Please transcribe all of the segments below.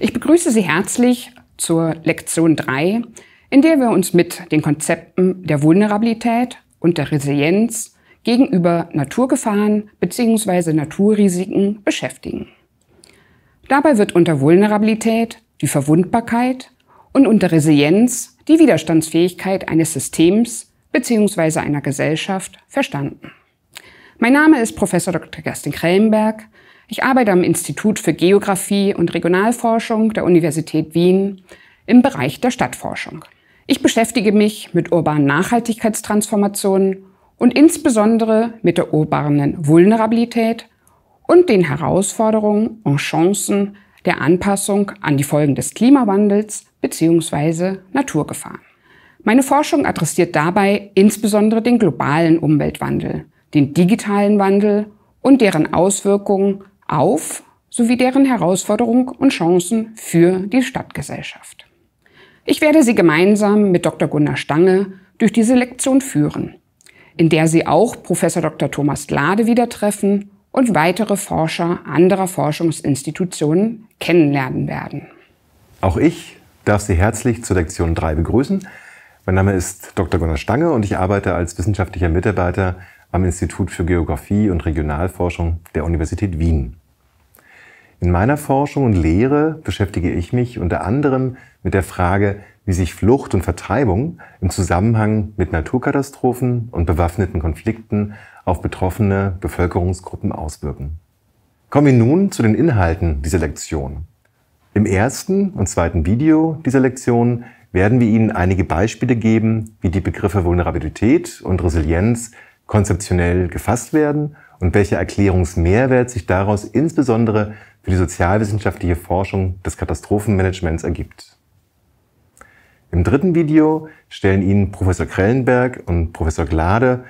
Ich begrüße Sie herzlich zur Lektion 3, in der wir uns mit den Konzepten der Vulnerabilität und der Resilienz gegenüber Naturgefahren bzw. Naturrisiken beschäftigen. Dabei wird unter Vulnerabilität die Verwundbarkeit und unter Resilienz die Widerstandsfähigkeit eines Systems bzw. einer Gesellschaft verstanden. Mein Name ist Prof. Dr. Gerstin Krellenberg. Ich arbeite am Institut für Geographie und Regionalforschung der Universität Wien im Bereich der Stadtforschung. Ich beschäftige mich mit urbanen Nachhaltigkeitstransformationen und insbesondere mit der urbanen Vulnerabilität und den Herausforderungen und Chancen der Anpassung an die Folgen des Klimawandels bzw. Naturgefahren. Meine Forschung adressiert dabei insbesondere den globalen Umweltwandel, den digitalen Wandel und deren Auswirkungen auf sowie deren Herausforderung und Chancen für die Stadtgesellschaft. Ich werde Sie gemeinsam mit Dr. Gunnar Stange durch diese Lektion führen, in der Sie auch Professor Dr. Thomas Glade wieder treffen und weitere Forscher anderer Forschungsinstitutionen kennenlernen werden. Auch ich darf Sie herzlich zur Lektion 3 begrüßen. Mein Name ist Dr. Gunnar Stange und ich arbeite als wissenschaftlicher Mitarbeiter am Institut für Geographie und Regionalforschung der Universität Wien. In meiner Forschung und Lehre beschäftige ich mich unter anderem mit der Frage, wie sich Flucht und Vertreibung im Zusammenhang mit Naturkatastrophen und bewaffneten Konflikten auf betroffene Bevölkerungsgruppen auswirken. Kommen wir nun zu den Inhalten dieser Lektion. Im ersten und zweiten Video dieser Lektion werden wir Ihnen einige Beispiele geben, wie die Begriffe Vulnerabilität und Resilienz konzeptionell gefasst werden und welcher Erklärungsmehrwert sich daraus insbesondere für die sozialwissenschaftliche Forschung des Katastrophenmanagements ergibt. Im dritten Video stellen Ihnen Professor Krellenberg und Professor Glade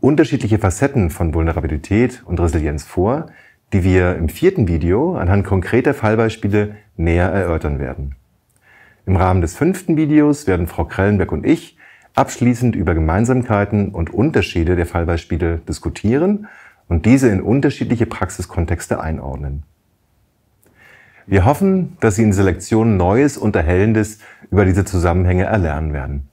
unterschiedliche Facetten von Vulnerabilität und Resilienz vor, die wir im vierten Video anhand konkreter Fallbeispiele näher erörtern werden. Im Rahmen des fünften Videos werden Frau Krellenberg und ich abschließend über Gemeinsamkeiten und Unterschiede der Fallbeispiele diskutieren und diese in unterschiedliche Praxiskontexte einordnen. Wir hoffen, dass Sie in Selektionen Neues und Erhellendes über diese Zusammenhänge erlernen werden.